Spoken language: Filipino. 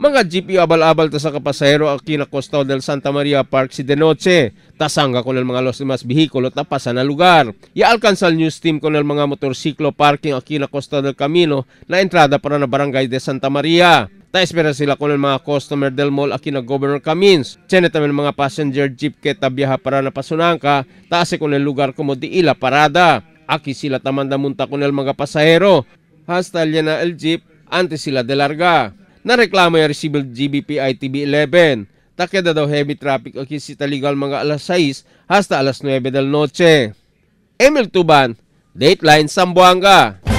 Mga jeep abal abal ta sa kapasahero ang kinakostal del Santa Maria Park si de Tasanga ko mga los mas bihikulo tapasan na lugar. Ialkansal news team ko mga motorsiklo parking ang kinakostal del Camino na entrada para na barangay de Santa Maria. Taespera sila ko mga customer del mall akin na Governor Camins. Seneta ng mga passenger jeep keta biyaha para na pasunangka, taase ko ng lugar ko mo di ila parada. Aki sila tamanda munta ko mga pasahero. Hasta na el jeep, antes sila delarga na reklamo yung resibo GBP ITB 11. Takyada daw heavy traffic o kisita legal mga alas 6 hasta alas 9 del noche. Emil Tuban, Dateline Sambuanga.